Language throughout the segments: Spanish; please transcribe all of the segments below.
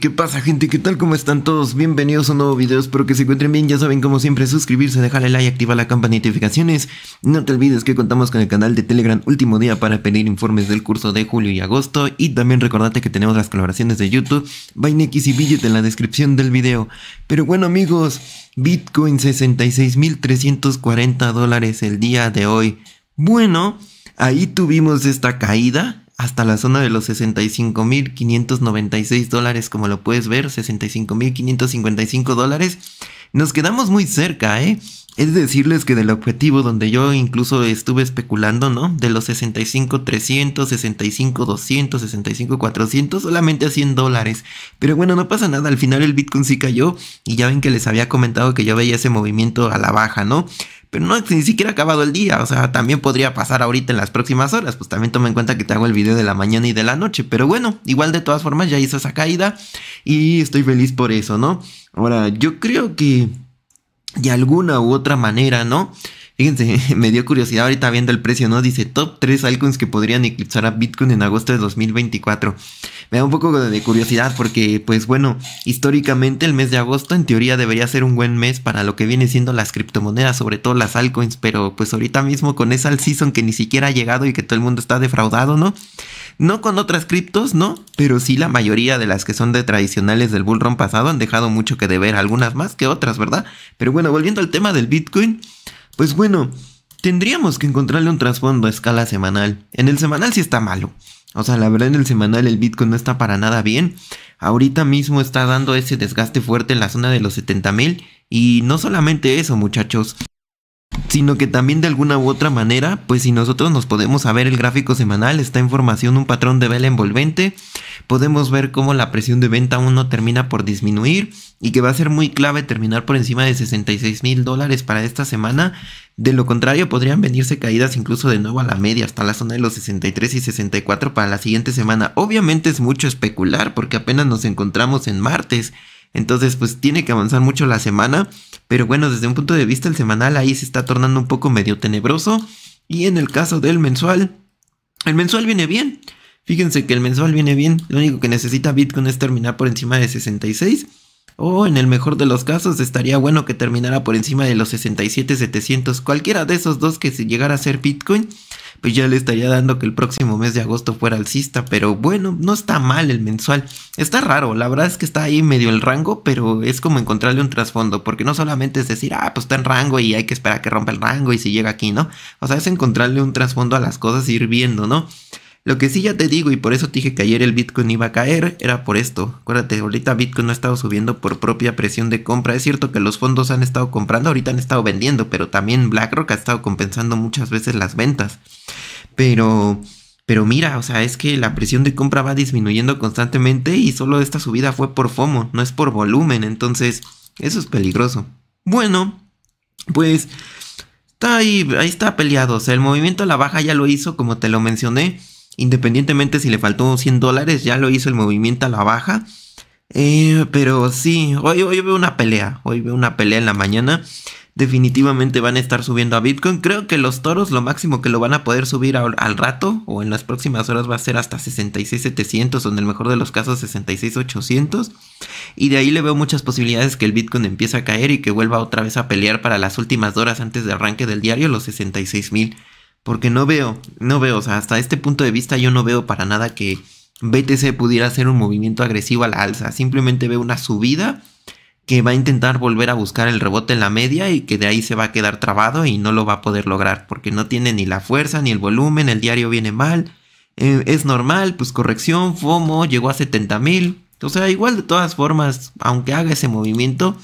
¿qué pasa gente? ¿Qué tal? ¿Cómo están todos? Bienvenidos a un nuevo video, espero que se encuentren bien, ya saben como siempre suscribirse, dejarle like, activar la campana de notificaciones, no te olvides que contamos con el canal de Telegram último día para pedir informes del curso de julio y agosto y también recordate que tenemos las colaboraciones de YouTube, X y Billet en la descripción del video. Pero bueno amigos, Bitcoin 66.340 dólares el día de hoy. Bueno, ahí tuvimos esta caída hasta la zona de los 65.596 dólares, como lo puedes ver, 65.555 dólares. Nos quedamos muy cerca, ¿eh? es decirles que del objetivo donde yo incluso estuve especulando, ¿no? De los 65 300, 65 200, 400, solamente a 100 dólares. Pero bueno, no pasa nada, al final el Bitcoin sí cayó y ya ven que les había comentado que yo veía ese movimiento a la baja, ¿no? Pero no, ni siquiera ha acabado el día, o sea, también podría pasar ahorita en las próximas horas, pues también toma en cuenta que te hago el video de la mañana y de la noche, pero bueno, igual de todas formas ya hizo esa caída y estoy feliz por eso, ¿no? Ahora, yo creo que de alguna u otra manera, ¿no? Fíjense, me dio curiosidad ahorita viendo el precio, ¿no? Dice top 3 altcoins que podrían eclipsar a Bitcoin en agosto de 2024. Me da un poco de curiosidad porque, pues bueno, históricamente el mes de agosto en teoría debería ser un buen mes para lo que viene siendo las criptomonedas, sobre todo las altcoins, pero pues ahorita mismo con esa al season que ni siquiera ha llegado y que todo el mundo está defraudado, ¿no? No con otras criptos, no, pero sí la mayoría de las que son de tradicionales del bullrun pasado han dejado mucho que deber, algunas más que otras, ¿verdad? Pero bueno, volviendo al tema del Bitcoin, pues bueno, tendríamos que encontrarle un trasfondo a escala semanal. En el semanal sí está malo. O sea, la verdad en el semanal el Bitcoin no está para nada bien. Ahorita mismo está dando ese desgaste fuerte en la zona de los 70.000 mil. Y no solamente eso, muchachos sino que también de alguna u otra manera, pues si nosotros nos podemos saber el gráfico semanal, está en formación un patrón de vela envolvente, podemos ver cómo la presión de venta aún termina por disminuir y que va a ser muy clave terminar por encima de 66 mil dólares para esta semana, de lo contrario podrían venirse caídas incluso de nuevo a la media, hasta la zona de los 63 y 64 para la siguiente semana. Obviamente es mucho especular porque apenas nos encontramos en martes, entonces, pues tiene que avanzar mucho la semana. Pero bueno, desde un punto de vista el semanal ahí se está tornando un poco medio tenebroso. Y en el caso del mensual, el mensual viene bien. Fíjense que el mensual viene bien. Lo único que necesita Bitcoin es terminar por encima de 66. O en el mejor de los casos estaría bueno que terminara por encima de los 67,700. Cualquiera de esos dos que llegara a ser Bitcoin y pues ya le estaría dando que el próximo mes de agosto fuera alcista, pero bueno, no está mal el mensual. Está raro, la verdad es que está ahí medio el rango, pero es como encontrarle un trasfondo, porque no solamente es decir, ah, pues está en rango y hay que esperar que rompa el rango y si llega aquí, ¿no? O sea, es encontrarle un trasfondo a las cosas y ir viendo, ¿no? Lo que sí ya te digo y por eso te dije que ayer el Bitcoin iba a caer era por esto. Acuérdate, ahorita Bitcoin no ha estado subiendo por propia presión de compra. Es cierto que los fondos han estado comprando, ahorita han estado vendiendo, pero también BlackRock ha estado compensando muchas veces las ventas. Pero... Pero mira, o sea, es que la presión de compra va disminuyendo constantemente y solo esta subida fue por FOMO, no es por volumen, entonces eso es peligroso. Bueno, pues está ahí, ahí está peleado, o sea, el movimiento a la baja ya lo hizo como te lo mencioné. Independientemente si le faltó 100 dólares, ya lo hizo el movimiento a la baja. Eh, pero sí, hoy, veo una pelea. Hoy veo una pelea en la mañana. Definitivamente van a estar subiendo a Bitcoin. Creo que los toros lo máximo que lo van a poder subir al, al rato o en las próximas horas va a ser hasta 66,700 o en el mejor de los casos 66,800. Y de ahí le veo muchas posibilidades que el Bitcoin empiece a caer y que vuelva otra vez a pelear para las últimas horas antes de arranque del diario los 66,000. Porque no veo, no veo, o sea, hasta este punto de vista yo no veo para nada que BTC pudiera hacer un movimiento agresivo a la alza. Simplemente veo una subida que va a intentar volver a buscar el rebote en la media y que de ahí se va a quedar trabado y no lo va a poder lograr porque no tiene ni la fuerza ni el volumen, el diario viene mal, eh, es normal, pues corrección, FOMO, llegó a 70 mil. O sea, igual de todas formas, aunque haga ese movimiento,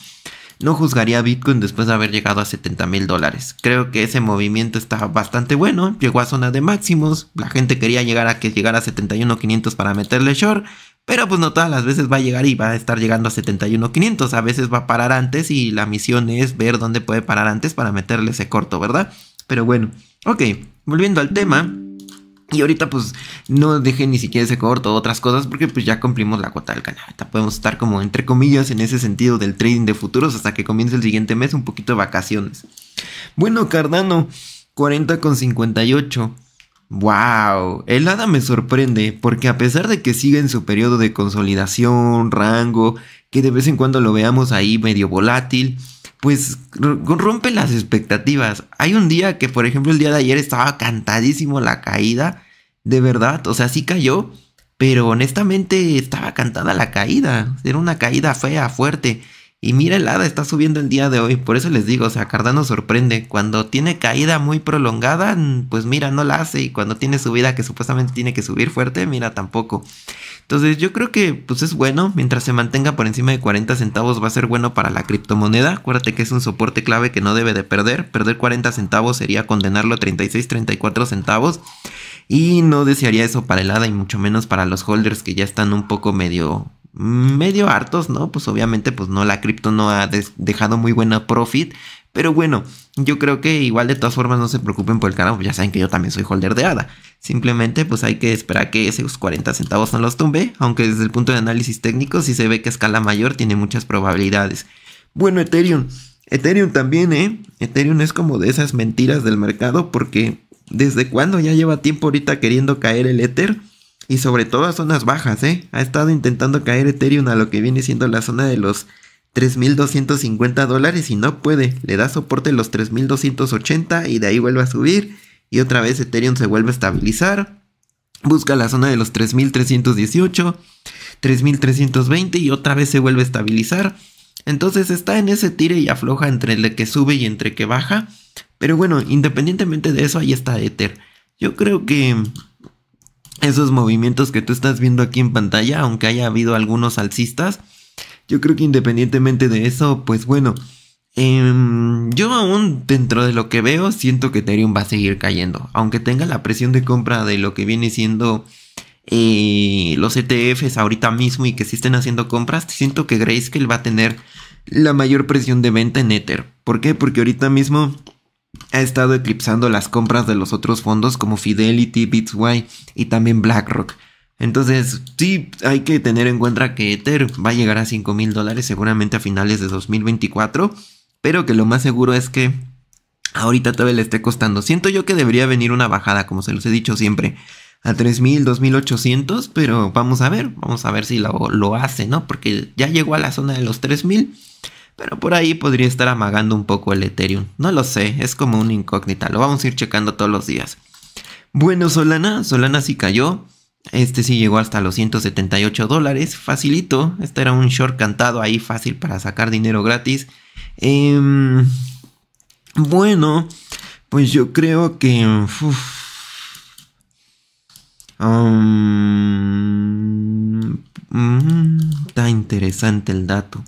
no juzgaría Bitcoin después de haber llegado a 70 mil dólares. Creo que ese movimiento está bastante bueno. Llegó a zona de máximos. La gente quería llegar a que llegara a 71.500 para meterle short. Pero pues no todas las veces va a llegar y va a estar llegando a 71.500. A veces va a parar antes y la misión es ver dónde puede parar antes para meterle ese corto, ¿verdad? Pero bueno, ok, volviendo al tema. Y ahorita pues no deje ni siquiera ese corto o otras cosas porque pues ya cumplimos la cuota del canal. podemos estar como entre comillas en ese sentido del trading de futuros hasta que comience el siguiente mes un poquito de vacaciones. Bueno, Cardano, 40,58. Wow, el ADA me sorprende porque a pesar de que sigue en su periodo de consolidación, rango, que de vez en cuando lo veamos ahí medio volátil, pues rompe las expectativas. Hay un día que, por ejemplo, el día de ayer estaba cantadísimo la caída, de verdad, o sea, sí cayó, pero honestamente estaba cantada la caída, era una caída fea, fuerte. Y mira el ADA, está subiendo el día de hoy. Por eso les digo, o sea, Cardano sorprende. Cuando tiene caída muy prolongada, pues mira, no la hace. Y cuando tiene subida que supuestamente tiene que subir fuerte, mira, tampoco. Entonces yo creo que pues es bueno. Mientras se mantenga por encima de 40 centavos va a ser bueno para la criptomoneda. Acuérdate que es un soporte clave que no debe de perder. Perder 40 centavos sería condenarlo a 36, 34 centavos. Y no desearía eso para el ADA y mucho menos para los holders que ya están un poco medio medio hartos, ¿no? Pues obviamente, pues no, la cripto no ha dejado muy buena profit. Pero bueno, yo creo que igual de todas formas no se preocupen por el canal, pues, ya saben que yo también soy holder de ADA. Simplemente pues hay que esperar que esos 40 centavos no los tumbe, aunque desde el punto de análisis técnico si se ve que escala mayor tiene muchas probabilidades. Bueno, Ethereum. Ethereum también, ¿eh? Ethereum es como de esas mentiras del mercado porque desde cuándo ya lleva tiempo ahorita queriendo caer el Ether y sobre todo a zonas bajas, ¿eh? Ha estado intentando caer Ethereum a lo que viene siendo la zona de los 3.250 dólares y no puede. Le da soporte a los 3.280 y de ahí vuelve a subir. Y otra vez Ethereum se vuelve a estabilizar. Busca la zona de los 3.318, 3.320 y otra vez se vuelve a estabilizar. Entonces está en ese tire y afloja entre el que sube y entre que baja. Pero bueno, independientemente de eso, ahí está Ether. Yo creo que esos movimientos que tú estás viendo aquí en pantalla, aunque haya habido algunos alcistas. Yo creo que independientemente de eso, pues bueno, em, yo aún dentro de lo que veo siento que Ethereum va a seguir cayendo, aunque tenga la presión de compra de lo que viene siendo eh, los ETFs ahorita mismo y que sí estén haciendo compras, siento que Grayscale va a tener la mayor presión de venta en Ether. ¿Por qué? Porque ahorita mismo ha estado eclipsando las compras de los otros fondos como Fidelity, BitSway y también BlackRock. Entonces, sí, hay que tener en cuenta que Ether va a llegar a 5 mil dólares seguramente a finales de 2024, pero que lo más seguro es que ahorita todavía le esté costando. Siento yo que debería venir una bajada, como se los he dicho siempre, a 3.000, 2.800, pero vamos a ver, vamos a ver si lo, lo hace, ¿no? Porque ya llegó a la zona de los 3.000. Pero por ahí podría estar amagando un poco el Ethereum. No lo sé, es como una incógnita. Lo vamos a ir checando todos los días. Bueno, Solana, Solana sí cayó. Este sí llegó hasta los 178 dólares. Facilito. Este era un short cantado ahí fácil para sacar dinero gratis. Em, bueno, pues yo creo que... Um, mm, está interesante el dato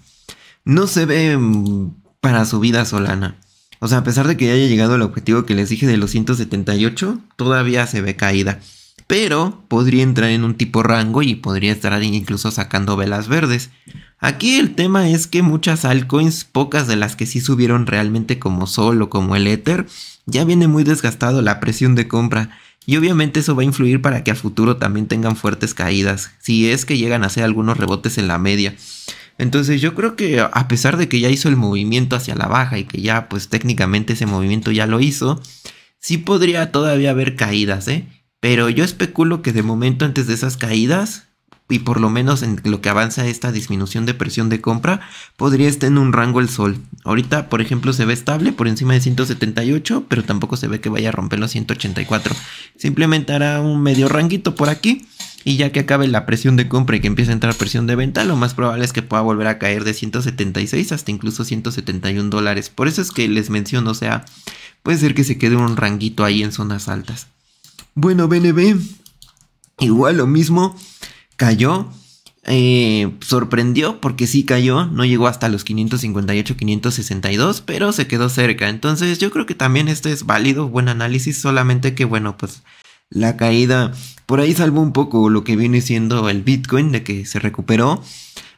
no se ve mm, para su vida Solana. O sea, a pesar de que ya haya llegado al objetivo que les dije de los 178, todavía se ve caída. Pero podría entrar en un tipo rango y podría estar incluso sacando velas verdes. Aquí el tema es que muchas altcoins, pocas de las que sí subieron realmente como Sol o como el Ether, ya viene muy desgastado la presión de compra. Y obviamente eso va a influir para que a futuro también tengan fuertes caídas, si es que llegan a hacer algunos rebotes en la media. Entonces yo creo que a pesar de que ya hizo el movimiento hacia la baja y que ya pues técnicamente ese movimiento ya lo hizo, sí podría todavía haber caídas, ¿eh? Pero yo especulo que de momento antes de esas caídas, y por lo menos en lo que avanza esta disminución de presión de compra, podría estar en un rango el sol. Ahorita, por ejemplo, se ve estable por encima de 178, pero tampoco se ve que vaya a romper los 184. Simplemente hará un medio ranguito por aquí y ya que acabe la presión de compra y que empiece a entrar presión de venta, lo más probable es que pueda volver a caer de 176 hasta incluso 171 dólares. Por eso es que les menciono, o sea, puede ser que se quede un ranguito ahí en zonas altas. Bueno, BNB, igual lo mismo, cayó. Eh, sorprendió porque sí cayó, no llegó hasta los 558, 562, pero se quedó cerca. Entonces yo creo que también esto es válido, buen análisis, solamente que bueno, pues la caída. Por ahí salvo un poco lo que viene siendo el Bitcoin, de que se recuperó.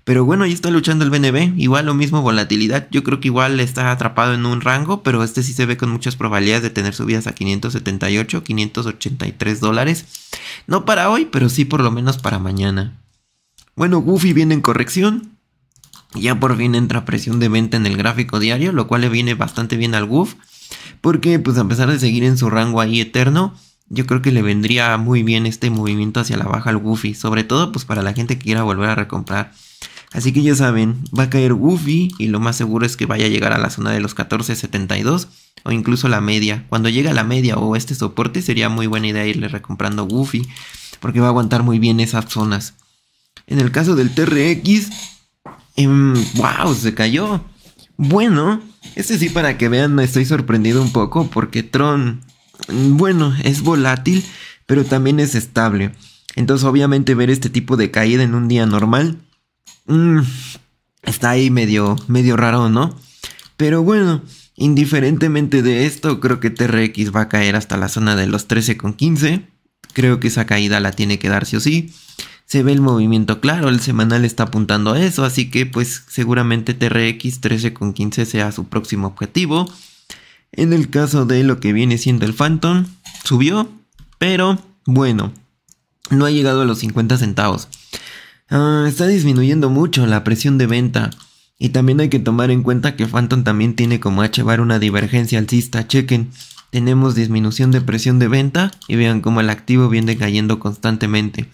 Pero bueno, ahí está luchando el BNB. Igual lo mismo, volatilidad. Yo creo que igual está atrapado en un rango, pero este sí se ve con muchas probabilidades de tener subidas a 578, 583 dólares. No para hoy, pero sí por lo menos para mañana. Bueno, Goofy viene en corrección. Ya por fin entra presión de venta en el gráfico diario, lo cual le viene bastante bien al Goof. Porque pues a pesar de seguir en su rango ahí eterno, yo creo que le vendría muy bien este movimiento hacia la baja al Goofy, sobre todo pues para la gente que quiera volver a recomprar. Así que ya saben, va a caer Goofy y lo más seguro es que vaya a llegar a la zona de los 14.72 o incluso la media. Cuando llegue a la media o este soporte sería muy buena idea irle recomprando Goofy porque va a aguantar muy bien esas zonas. En el caso del TRX, wow, em, se cayó. Bueno, este sí para que vean me estoy sorprendido un poco porque Tron bueno, es volátil, pero también es estable. Entonces, obviamente, ver este tipo de caída en un día normal mm, está ahí medio, medio raro, ¿no? Pero bueno, indiferentemente de esto, creo que TRX va a caer hasta la zona de los 13,15. Creo que esa caída la tiene que dar sí o sí. Se ve el movimiento claro, el semanal está apuntando a eso, así que pues seguramente TRX 13,15 sea su próximo objetivo. En el caso de lo que viene siendo el Phantom, subió, pero bueno, no ha llegado a los 50 centavos. Ah, está disminuyendo mucho la presión de venta. Y también hay que tomar en cuenta que Phantom también tiene como llevar una divergencia alcista. Chequen, tenemos disminución de presión de venta y vean cómo el activo viene cayendo constantemente.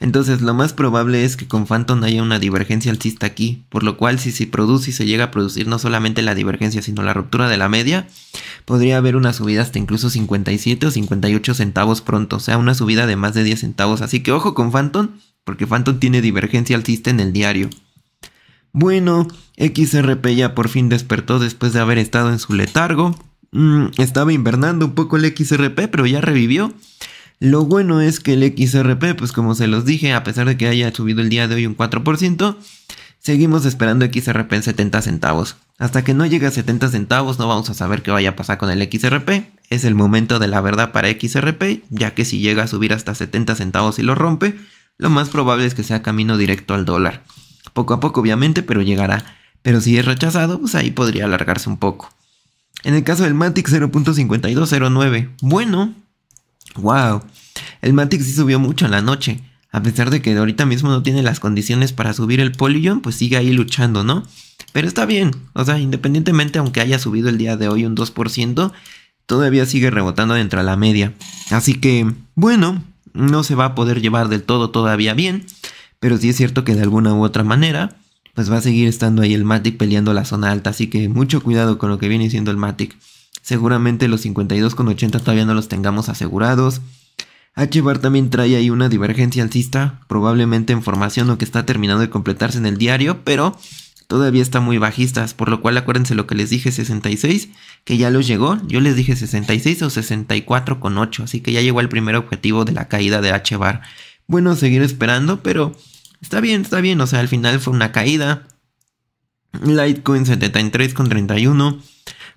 Entonces lo más probable es que con Phantom haya una divergencia alcista aquí, por lo cual si se produce y se llega a producir no solamente la divergencia sino la ruptura de la media, podría haber una subida hasta incluso 57 o 58 centavos pronto, o sea, una subida de más de 10 centavos. Así que ojo con Phantom, porque Phantom tiene divergencia alcista en el diario. Bueno, XRP ya por fin despertó después de haber estado en su letargo. Mm, estaba invernando un poco el XRP, pero ya revivió. Lo bueno es que el XRP, pues como se los dije, a pesar de que haya subido el día de hoy un 4%, seguimos esperando XRP en 70 centavos. Hasta que no llegue a 70 centavos no vamos a saber qué vaya a pasar con el XRP. Es el momento de la verdad para XRP, ya que si llega a subir hasta 70 centavos y lo rompe, lo más probable es que sea camino directo al dólar. Poco a poco obviamente, pero llegará. Pero si es rechazado, pues ahí podría alargarse un poco. En el caso del Matic 0.5209, bueno, Wow, el Matic sí subió mucho en la noche. A pesar de que ahorita mismo no tiene las condiciones para subir el Polygon, pues sigue ahí luchando, ¿no? Pero está bien, o sea, independientemente aunque haya subido el día de hoy un 2%, todavía sigue rebotando dentro de la media. Así que, bueno, no se va a poder llevar del todo todavía bien, pero sí es cierto que de alguna u otra manera, pues va a seguir estando ahí el Matic peleando la zona alta, así que mucho cuidado con lo que viene siendo el Matic. Seguramente los 52,80 todavía no los tengamos asegurados. ...HBAR también trae ahí una divergencia alcista, probablemente en formación o que está terminando de completarse en el diario, pero todavía está muy bajistas, por lo cual acuérdense lo que les dije 66, que ya los llegó, yo les dije 66 o 64,8, así que ya llegó el primer objetivo de la caída de HBAR... Bueno, seguir esperando, pero está bien, está bien, o sea, al final fue una caída. Litecoin 73,31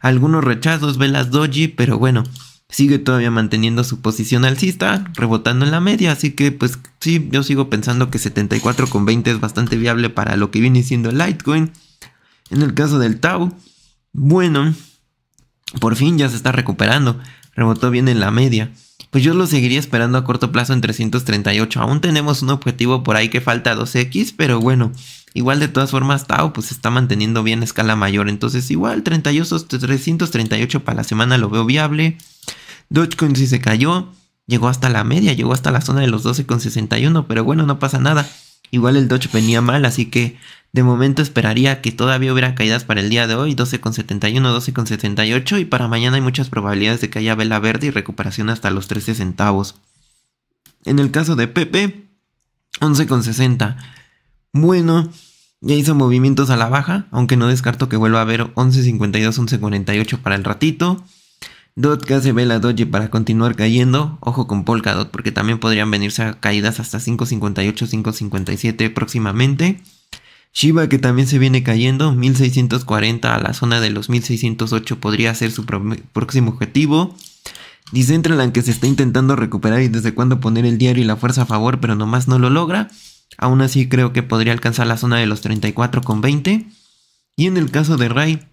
algunos rechazos velas doji, pero bueno, sigue todavía manteniendo su posición alcista, rebotando en la media, así que pues sí, yo sigo pensando que 74,20 es bastante viable para lo que viene siendo Litecoin. En el caso del Tau, bueno, por fin ya se está recuperando, rebotó bien en la media pues yo lo seguiría esperando a corto plazo en 338. Aún tenemos un objetivo por ahí que falta 12 x pero bueno, igual de todas formas Tao pues está manteniendo bien escala mayor. Entonces igual 38, 338 para la semana lo veo viable. Dogecoin sí se cayó, llegó hasta la media, llegó hasta la zona de los 12,61, pero bueno, no pasa nada. Igual el Dodge venía mal, así que de momento esperaría que todavía hubiera caídas para el día de hoy, 12,71, 12,78 y para mañana hay muchas probabilidades de que haya vela verde y recuperación hasta los 13 centavos. En el caso de Pepe, 11,60. Bueno, ya hizo movimientos a la baja, aunque no descarto que vuelva a haber 11,52, 11,48 para el ratito. Dot que hace vela Doji para continuar cayendo. Ojo con Polkadot porque también podrían venirse caídas hasta 5.58, 5.57 próximamente. Shiba que también se viene cayendo, 1640 a la zona de los 1608 podría ser su próximo objetivo. Decentraland que se está intentando recuperar y desde cuándo poner el diario y la fuerza a favor, pero nomás no lo logra. Aún así creo que podría alcanzar la zona de los 34,20. Y en el caso de Ray,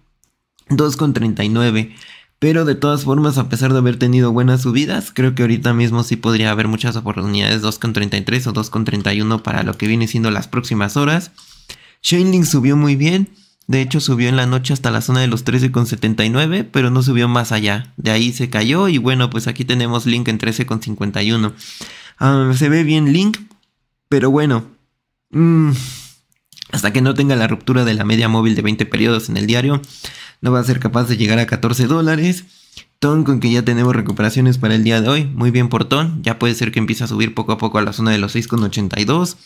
2,39. Pero de todas formas, a pesar de haber tenido buenas subidas, creo que ahorita mismo sí podría haber muchas oportunidades 2.33 o 2.31 para lo que viene siendo las próximas horas. Chainlink subió muy bien, de hecho subió en la noche hasta la zona de los 13,79, pero no subió más allá. De ahí se cayó y bueno, pues aquí tenemos Link en 13,51. Ah, se ve bien Link, pero bueno. Mm, hasta que no tenga la ruptura de la media móvil de 20 periodos en el diario, no va a ser capaz de llegar a 14 dólares. Ton con que ya tenemos recuperaciones para el día de hoy. Muy bien por Ton. Ya puede ser que empiece a subir poco a poco a la zona de los 6,82.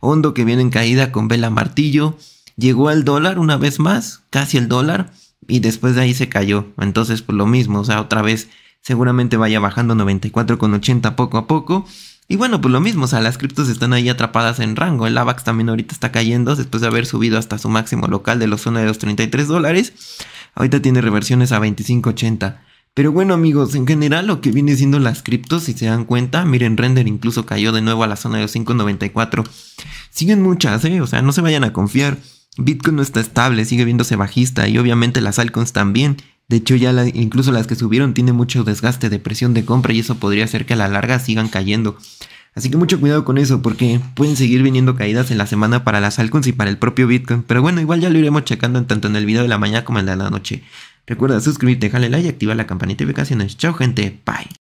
Hondo que viene en caída con vela martillo. Llegó al dólar una vez más, casi el dólar. Y después de ahí se cayó. Entonces, pues, lo mismo, o sea, otra vez seguramente vaya bajando 94,80 poco a poco. Y bueno, pues lo mismo, o sea, las criptos están ahí atrapadas en rango. El AVAX también ahorita está cayendo después de haber subido hasta su máximo local de la zona de los 33 dólares. Ahorita tiene reversiones a 25.80. Pero bueno amigos, en general lo que viene siendo las criptos, si se dan cuenta, miren Render incluso cayó de nuevo a la zona de los 5.94. Siguen muchas, ¿eh? o sea, no se vayan a confiar. Bitcoin no está estable, sigue viéndose bajista y obviamente las altcoins también. De hecho, ya incluso las que subieron tienen mucho desgaste de presión de compra y eso podría hacer que a la larga sigan cayendo. Así que mucho cuidado con eso porque pueden seguir viniendo caídas en la semana para las altcoins y para el propio Bitcoin. Pero bueno, igual ya lo iremos checando tanto en el video de la mañana como en de la noche. Recuerda suscribirte, dejarle like y activar la campanita de notificaciones. Chao gente, bye.